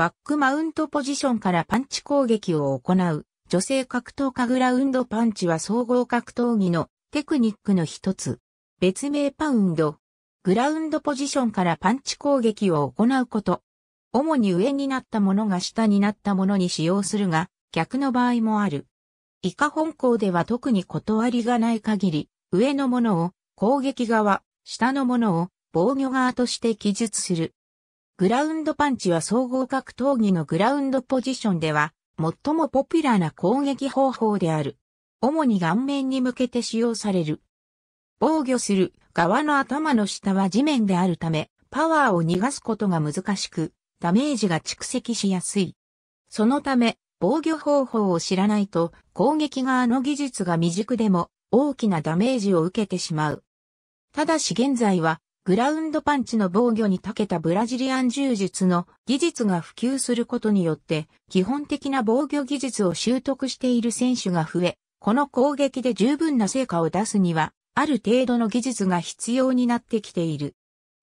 バックマウントポジションからパンチ攻撃を行う、女性格闘家グラウンドパンチは総合格闘技のテクニックの一つ。別名パウンド。グラウンドポジションからパンチ攻撃を行うこと。主に上になったものが下になったものに使用するが、逆の場合もある。以下本校では特に断りがない限り、上のものを攻撃側、下のものを防御側として記述する。グラウンドパンチは総合格闘技のグラウンドポジションでは、最もポピュラーな攻撃方法である。主に顔面に向けて使用される。防御する側の頭の下は地面であるため、パワーを逃がすことが難しく、ダメージが蓄積しやすい。そのため、防御方法を知らないと、攻撃側の技術が未熟でも、大きなダメージを受けてしまう。ただし現在は、グラウンドパンチの防御に長けたブラジリアン柔術の技術が普及することによって、基本的な防御技術を習得している選手が増え、この攻撃で十分な成果を出すには、ある程度の技術が必要になってきている。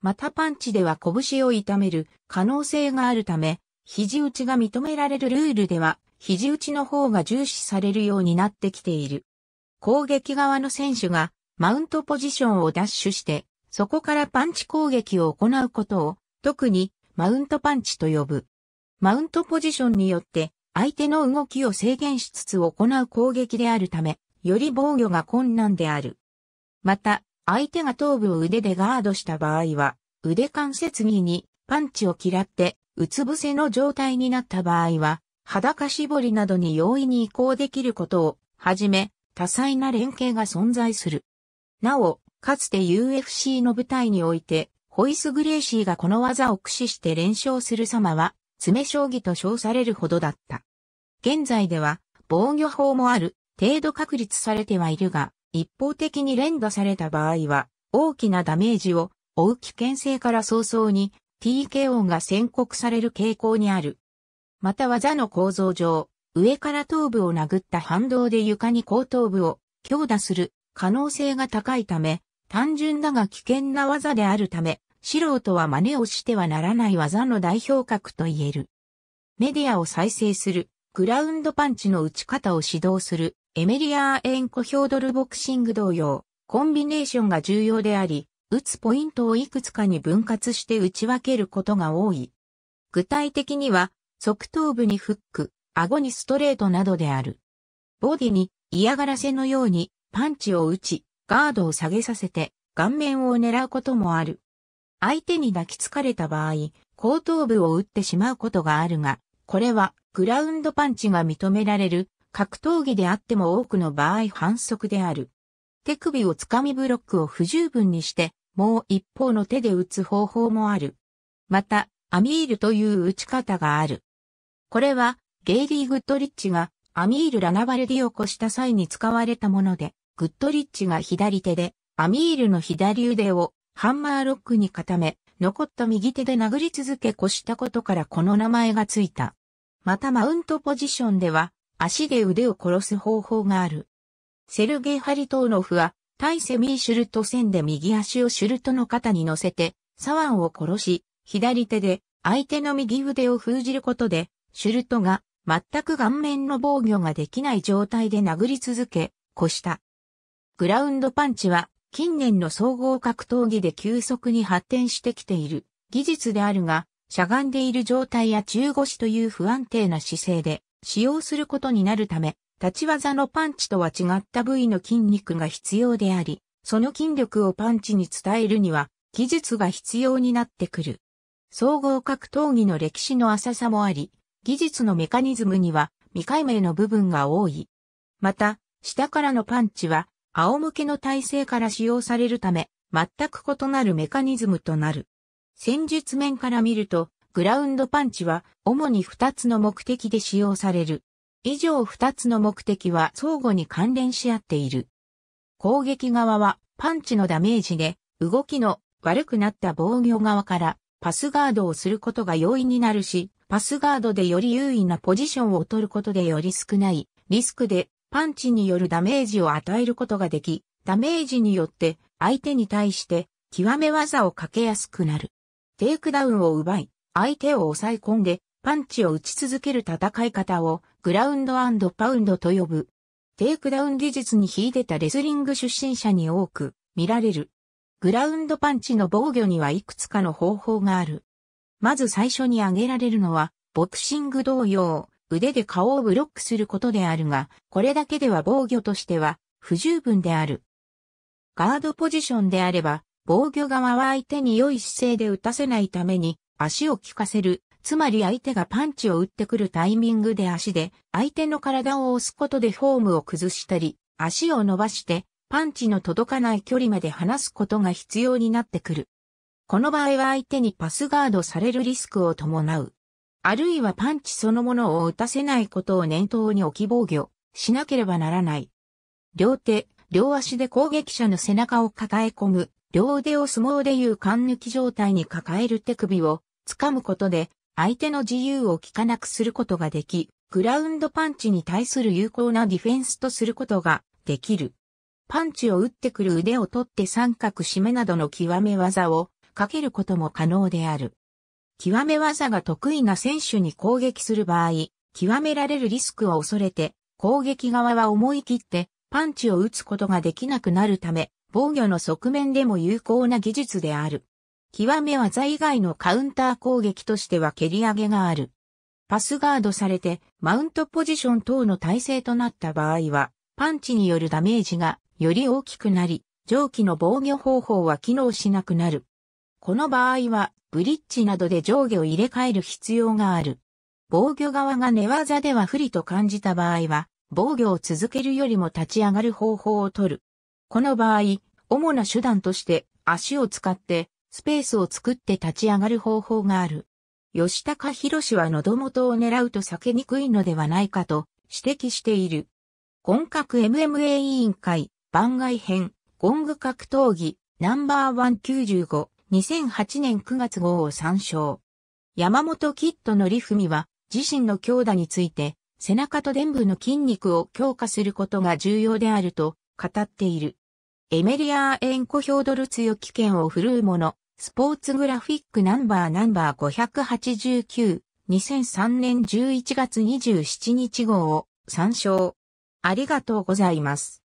またパンチでは拳を痛める可能性があるため、肘打ちが認められるルールでは、肘打ちの方が重視されるようになってきている。攻撃側の選手がマウントポジションを奪取してそこからパンチ攻撃を行うことを、特にマウントパンチと呼ぶ。マウントポジションによって相手の動きを制限しつつ行う攻撃であるため、より防御が困難である。また、相手が頭部を腕でガードした場合は、腕関節技にパンチを嫌ってうつ伏せの状態になった場合は、裸絞りなどに容易に移行できることをはじめ、多彩な連携が存在する。なお、かつて UFC の舞台において、ホイス・グレーシーがこの技を駆使して連勝する様は、詰将棋と称されるほどだった。現在では、防御法もある、程度確立されてはいるが、一方的に連打された場合は、大きなダメージを負う危険性から早々に TKO が宣告される傾向にある。また技の構造上、上から頭部を殴った反動で床に後頭部を強打する可能性が高いため、単純だが危険な技であるため、素人は真似をしてはならない技の代表格と言える。メディアを再生する、グラウンドパンチの打ち方を指導する、エメリアーエンコ・ヒョードルボクシング同様、コンビネーションが重要であり、打つポイントをいくつかに分割して打ち分けることが多い。具体的には、側頭部にフック、顎にストレートなどである。ボディに嫌がらせのようにパンチを打ち、ガードを下げさせて顔面を狙うこともある。相手に抱きつかれた場合、後頭部を打ってしまうことがあるが、これはグラウンドパンチが認められる格闘技であっても多くの場合反則である。手首をつかみブロックを不十分にして、もう一方の手で打つ方法もある。また、アミールという打ち方がある。これは、ゲイリー・グッドリッチがアミール・ラナバルディを起こした際に使われたもので、グッドリッチが左手で、アミールの左腕をハンマーロックに固め、残った右手で殴り続け越したことからこの名前がついた。またマウントポジションでは、足で腕を殺す方法がある。セルゲイ・ハリトーノフは、対セミーシュルト戦で右足をシュルトの肩に乗せて、サワンを殺し、左手で相手の右腕を封じることで、シュルトが全く顔面の防御ができない状態で殴り続け、越した。グラウンドパンチは近年の総合格闘技で急速に発展してきている技術であるが、しゃがんでいる状態や中腰という不安定な姿勢で使用することになるため、立ち技のパンチとは違った部位の筋肉が必要であり、その筋力をパンチに伝えるには技術が必要になってくる。総合格闘技の歴史の浅さもあり、技術のメカニズムには未解明の部分が多い。また、下からのパンチは仰向けの体勢から使用されるため、全く異なるメカニズムとなる。戦術面から見ると、グラウンドパンチは主に2つの目的で使用される。以上2つの目的は相互に関連し合っている。攻撃側はパンチのダメージで動きの悪くなった防御側からパスガードをすることが容易になるし、パスガードでより優位なポジションを取ることでより少ないリスクでパンチによるダメージを与えることができ、ダメージによって相手に対して極め技をかけやすくなる。テイクダウンを奪い、相手を抑え込んでパンチを打ち続ける戦い方をグラウンドパウンドと呼ぶ。テイクダウン技術に秀でたレスリング出身者に多く見られる。グラウンドパンチの防御にはいくつかの方法がある。まず最初に挙げられるのは、ボクシング同様、腕で顔をブロックすることであるが、これだけでは防御としては不十分である。ガードポジションであれば、防御側は相手に良い姿勢で打たせないために足を効かせる、つまり相手がパンチを打ってくるタイミングで足で相手の体を押すことでフォームを崩したり、足を伸ばしてパンチの届かない距離まで離すことが必要になってくる。この場合は相手にパスガードされるリスクを伴う。あるいはパンチそのものを打たせないことを念頭に置き防御しなければならない。両手、両足で攻撃者の背中を抱え込む、両腕を相撲でいう勘抜き状態に抱える手首を掴むことで、相手の自由を利かなくすることができ、グラウンドパンチに対する有効なディフェンスとすることができる。パンチを打ってくる腕を取って三角締めなどの極め技をかけることも可能である。極め技が得意な選手に攻撃する場合、極められるリスクを恐れて、攻撃側は思い切ってパンチを打つことができなくなるため、防御の側面でも有効な技術である。極め技以外のカウンター攻撃としては蹴り上げがある。パスガードされてマウントポジション等の体制となった場合は、パンチによるダメージがより大きくなり、上記の防御方法は機能しなくなる。この場合はブリッジなどで上下を入れ替える必要がある。防御側が寝技では不利と感じた場合は、防御を続けるよりも立ち上がる方法を取る。この場合、主な手段として足を使ってスペースを作って立ち上がる方法がある。吉高博士は喉元を狙うと避けにくいのではないかと指摘している。本格 MMA 委員会番外編ゴング格闘技ナンバーワン9 5 2008年9月号を参照。山本キッドのリフミは自身の強打について背中と伝部の筋肉を強化することが重要であると語っている。エメリアーエンコ・ヒョードル強気剣を振るうもの、スポーツグラフィックナンバーナンバー589、2003年11月27日号を参照。ありがとうございます。